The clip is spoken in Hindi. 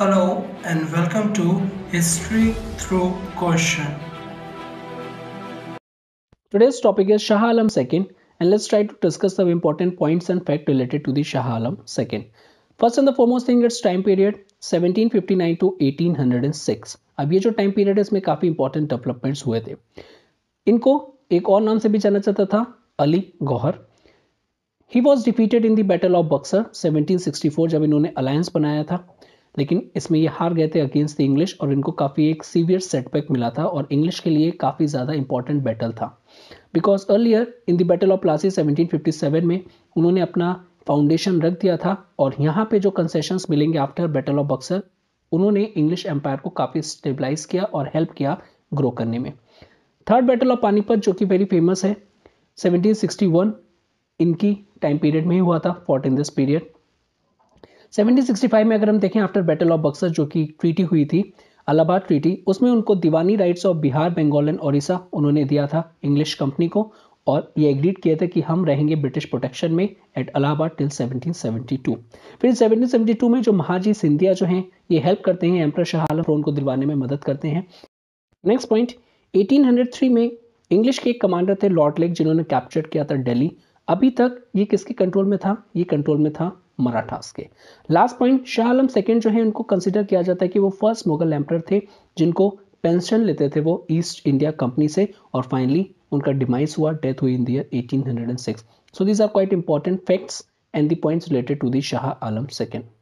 Hello and welcome to History Through Question. Today's topic is Shah Alam II and let's try to discuss some important points and facts related to the Shah Alam II. First and the foremost thing its time period 1759 to 1806. अब ये जो टाइम पीरियड है इसमें काफ़ी इंपॉर्टेंट डेवलपमेंट्स हुए थे इनको एक और नाम से भी जाना जाता था अली गौहर ही was defeated in the battle of Buxar 1764 जब इन्होंने अलायंस बनाया था लेकिन इसमें ये हार गए थे अगेंस्ट द इंग्लिश और इनको काफ़ी एक सीवियर सेटबैक मिला था और इंग्लिश के लिए काफ़ी ज़्यादा इंपॉर्टेंट बैटल था because earlier in the battle of Plassey 1757 में उन्होंने अपना फाउंडेशन रख दिया था और यहाँ पे जो कंसेशंस मिलेंगे आफ्टर बैटल ऑफ बक्सर उन्होंने इंग्लिश एम्पायर को काफ़ी स्टेबलाइज किया और हेल्प किया ग्रो करने में थर्ड बैटल ऑफ पानीपत जो कि वेरी फेमस है 1761 इनकी टाइम पीरियड में ही हुआ था फॉर्ट इन दिस पीरियड 1765 में अगर हम देखें आफ्टर बैटल ऑफ बक्सर जो कि ट्रीटी हुई थी अलाहाबाद ट्रीटी उसमें उनको diwani rights of Bihar Bengal and Odisha उन्होंने दिया था इंग्लिश कंपनी को और ये एग्रीड किए थे कि हम रहेंगे ब्रिटिश प्रोटेक्शन में एट अलाहाबाद टिल 1772 फिर 1772 में जो महाजी सिंधिया जो हैं ये हेल्प करते हैं एम्प्रेस शाह आलम फ्रोन को दिलवाने में मदद करते हैं नेक्स्ट पॉइंट 1803 में इंग्लिश के एक कमांडर थे लॉर्ड लेक जिन्होंने कैप्चर किया था दिल्ली अभी तक ये किसके कंट्रोल में था ये कंट्रोल में था मराठास के last point Shah Alam second जो है उनको कंसिडर किया जाता है कि वो फर्स्ट मुगल एम्पर थे जिनको पेंशन लेते थे वो ईस्ट इंडिया कंपनी से और फाइनली उनका डिमाइस हुआ डेथ हुई in the eighteen hundred and six so these are quite important facts and the points related to the Shah Alam second